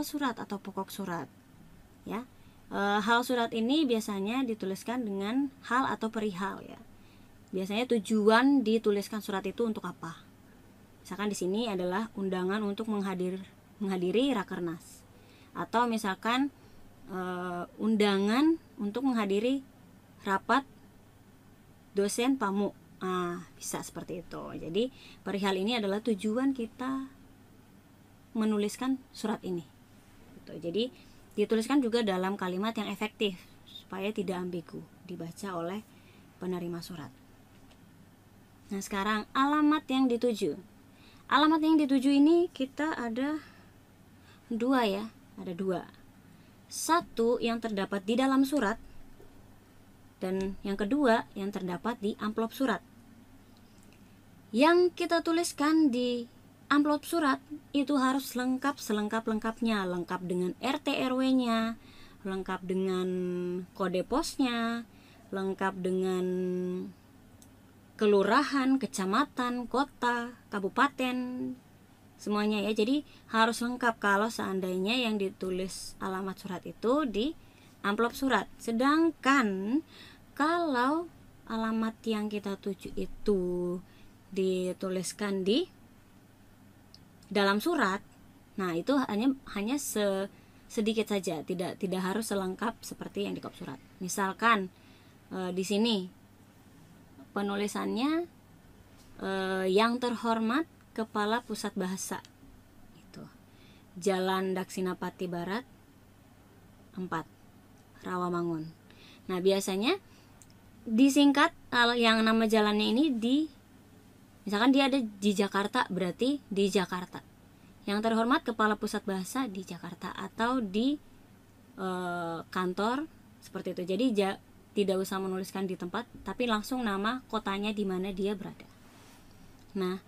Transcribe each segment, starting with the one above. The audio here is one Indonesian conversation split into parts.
hal surat atau pokok surat. Ya. E, hal surat ini biasanya dituliskan dengan hal atau perihal ya. Biasanya tujuan dituliskan surat itu untuk apa? Misalkan di sini adalah undangan untuk menghadir menghadiri rakernas atau misalkan e, undangan untuk menghadiri rapat dosen pamu Ah, bisa seperti itu. Jadi, perihal ini adalah tujuan kita menuliskan surat ini gitu. Jadi dituliskan juga dalam kalimat yang efektif supaya tidak ambigu dibaca oleh penerima surat. Nah, sekarang alamat yang dituju. Alamat yang dituju ini kita ada dua ya, ada dua. Satu yang terdapat di dalam surat dan yang kedua yang terdapat di amplop surat. Yang kita tuliskan di amplop surat itu harus lengkap selengkap-lengkapnya, lengkap dengan RT RW-nya, lengkap dengan kode posnya, lengkap dengan kelurahan, kecamatan, kota, kabupaten, semuanya ya. Jadi harus lengkap kalau seandainya yang ditulis alamat surat itu di amplop surat. Sedangkan kalau alamat yang kita tuju itu dituliskan di dalam surat nah itu hanya hanya se sedikit saja tidak tidak harus selengkap seperti yang di kop surat misalkan e, di sini penulisannya e, yang terhormat kepala pusat bahasa itu Jalan Daksinapati Barat 4 Rawamangun nah biasanya disingkat eh, yang nama jalannya ini di Misalkan dia ada di Jakarta, berarti di Jakarta. Yang terhormat kepala pusat bahasa di Jakarta atau di e, kantor seperti itu. Jadi ja, tidak usah menuliskan di tempat, tapi langsung nama kotanya di mana dia berada. Nah,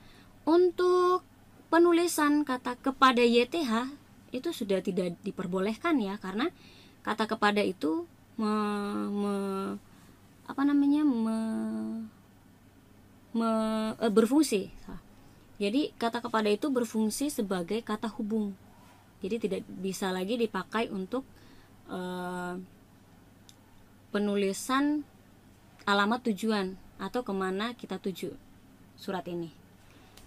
untuk penulisan kata kepada YTH itu sudah tidak diperbolehkan ya karena kata kepada itu me, me apa namanya me me, e, berfungsi. Nah, jadi kata kepada itu berfungsi sebagai kata hubung. Jadi tidak bisa lagi dipakai untuk e, penulisan alamat tujuan atau kemana kita tuju surat ini.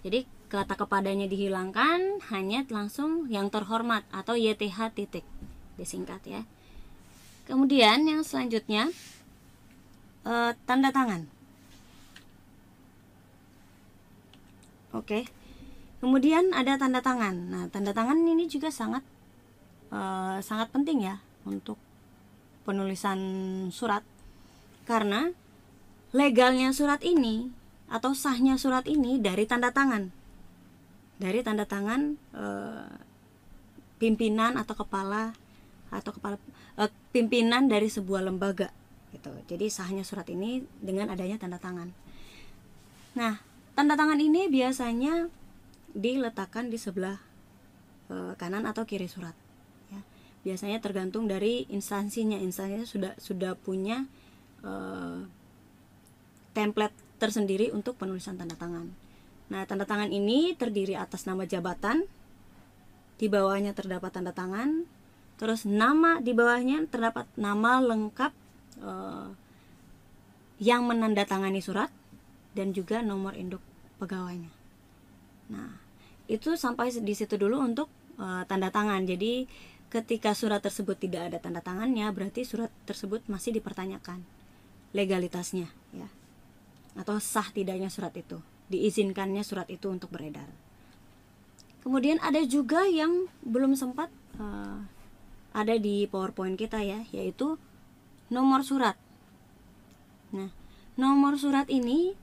Jadi kata kepadanya dihilangkan hanya langsung yang terhormat atau YTH titik disingkat ya. Kemudian yang selanjutnya e, tanda tangan. Oke. Kemudian ada tanda tangan. Nah, tanda tangan ini juga sangat uh, sangat penting ya untuk penulisan surat karena legalnya surat ini atau sahnya surat ini dari tanda tangan dari tanda tangan e, pimpinan atau kepala atau kepala e, pimpinan dari sebuah lembaga gitu jadi sahnya surat ini dengan adanya tanda tangan nah Tanda tangan ini biasanya diletakkan di sebelah e, kanan atau kiri surat. Ya. Biasanya tergantung dari instansinya. Instansinya sudah sudah punya e, template tersendiri untuk penulisan tanda tangan. Nah, tanda tangan ini terdiri atas nama jabatan, di bawahnya terdapat tanda tangan, terus nama di bawahnya terdapat nama lengkap e, yang menandatangani surat dan juga nomor induk pegawainya. Nah, itu sampai di situ dulu untuk e, tanda tangan. Jadi ketika surat tersebut tidak ada tanda tangannya, berarti surat tersebut masih dipertanyakan legalitasnya, ya. Atau sah tidaknya surat itu, diizinkannya surat itu untuk beredar. Kemudian ada juga yang belum sempat e, ada di PowerPoint kita ya, yaitu nomor surat. Nah, nomor surat ini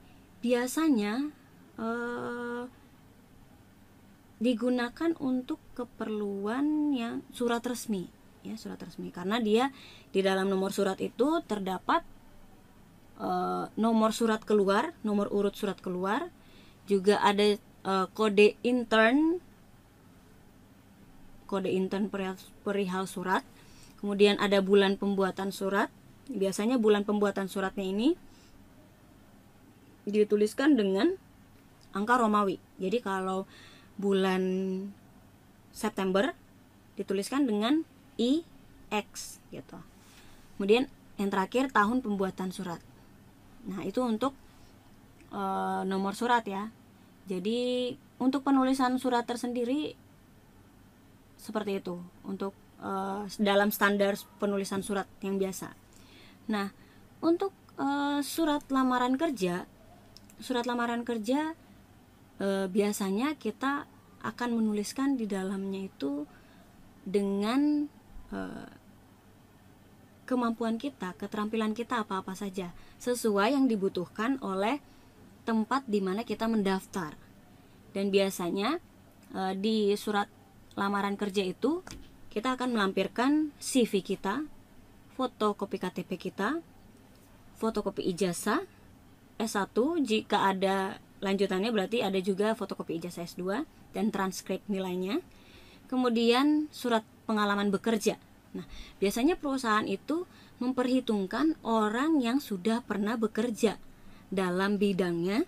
biasanya eh, digunakan untuk keperluan yang surat resmi ya surat resmi karena dia di dalam nomor surat itu terdapat eh, nomor surat keluar nomor urut surat keluar juga ada eh, kode intern kode intern perihal, perihal surat kemudian ada bulan pembuatan surat biasanya bulan pembuatan suratnya ini dituliskan dengan angka Romawi. Jadi kalau bulan September dituliskan dengan IX gitu. Kemudian yang terakhir tahun pembuatan surat. Nah, itu untuk e, nomor surat ya. Jadi untuk penulisan surat tersendiri seperti itu untuk e, dalam standar penulisan surat yang biasa. Nah, untuk e, surat lamaran kerja surat lamaran kerja e, biasanya kita akan menuliskan di dalamnya itu dengan e, kemampuan kita, keterampilan kita apa-apa saja sesuai yang dibutuhkan oleh tempat di mana kita mendaftar. Dan biasanya e, di surat lamaran kerja itu kita akan melampirkan CV kita, fotokopi KTP kita, fotokopi ijazah, S1 jika ada lanjutannya berarti ada juga fotokopi ijazah S2 dan transkrip nilainya. Kemudian surat pengalaman bekerja. Nah, biasanya perusahaan itu memperhitungkan orang yang sudah pernah bekerja dalam bidangnya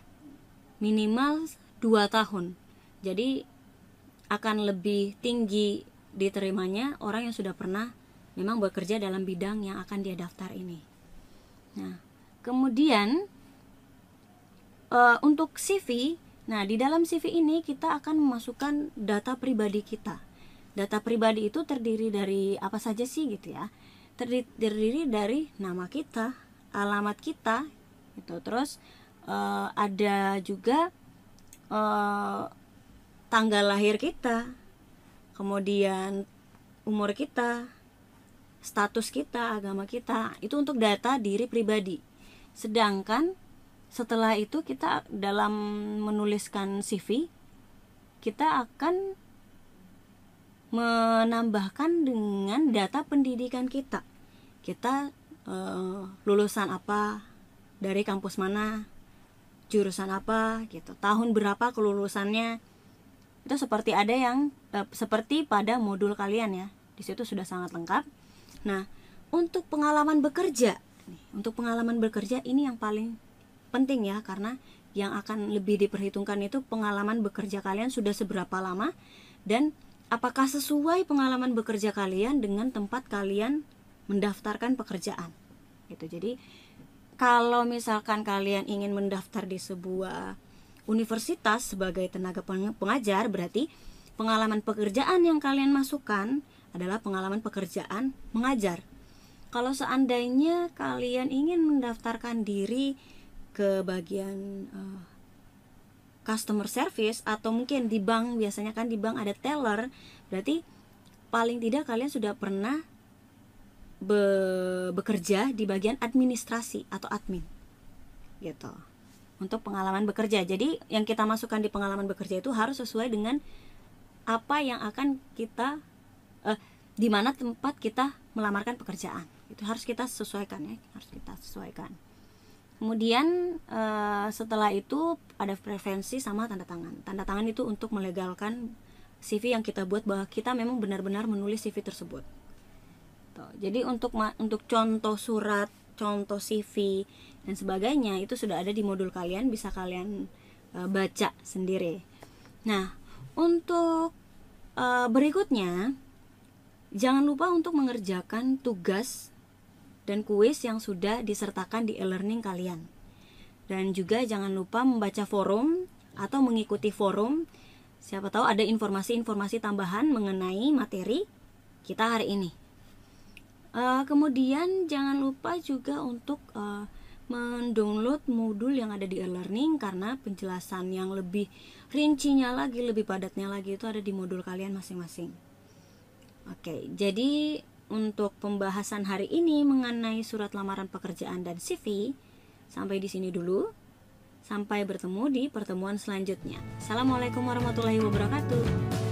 minimal 2 tahun. Jadi akan lebih tinggi diterimanya orang yang sudah pernah memang bekerja dalam bidang yang akan dia daftar ini. Nah, kemudian uh, untuk CV, nah di dalam CV ini kita akan memasukkan data pribadi kita. Data pribadi itu terdiri dari apa saja sih gitu ya? Terdiri dari nama kita, alamat kita, itu Terus uh, ada juga uh, tanggal lahir kita, kemudian umur kita, status kita, agama kita. Itu untuk data diri pribadi. Sedangkan setelah itu kita dalam menuliskan CV kita akan menambahkan dengan data pendidikan kita kita e, lulusan apa dari kampus mana jurusan apa gitu tahun berapa kelulusannya itu seperti ada yang eh, seperti pada modul kalian ya di situ sudah sangat lengkap nah untuk pengalaman bekerja untuk pengalaman bekerja ini yang paling penting ya karena yang akan lebih diperhitungkan itu pengalaman bekerja kalian sudah seberapa lama dan apakah sesuai pengalaman bekerja kalian dengan tempat kalian mendaftarkan pekerjaan itu jadi kalau misalkan kalian ingin mendaftar di sebuah universitas sebagai tenaga pengajar berarti pengalaman pekerjaan yang kalian masukkan adalah pengalaman pekerjaan mengajar kalau seandainya kalian ingin mendaftarkan diri ke bagian uh, customer service atau mungkin di bank biasanya kan di bank ada teller berarti paling tidak kalian sudah pernah be bekerja di bagian administrasi atau admin gitu untuk pengalaman bekerja jadi yang kita masukkan di pengalaman bekerja itu harus sesuai dengan apa yang akan kita eh, di mana tempat kita melamarkan pekerjaan itu harus kita sesuaikan ya harus kita sesuaikan kemudian uh, setelah itu ada preferensi sama tanda tangan tanda tangan itu untuk melegalkan CV yang kita buat bahwa kita memang benar-benar menulis CV tersebut Tuh. jadi untuk untuk contoh surat contoh CV dan sebagainya itu sudah ada di modul kalian bisa kalian uh, baca sendiri nah untuk uh, berikutnya jangan lupa untuk mengerjakan tugas dan kuis yang sudah disertakan di e-learning kalian. Dan juga jangan lupa membaca forum atau mengikuti forum. Siapa tahu ada informasi-informasi tambahan mengenai materi kita hari ini. Uh, kemudian jangan lupa juga untuk uh, mendownload modul yang ada di e-learning karena penjelasan yang lebih rincinya lagi, lebih padatnya lagi itu ada di modul kalian masing-masing. Oke, jadi untuk pembahasan hari ini mengenai surat lamaran pekerjaan dan CV. Sampai di sini dulu. Sampai bertemu di pertemuan selanjutnya. Assalamualaikum warahmatullahi wabarakatuh.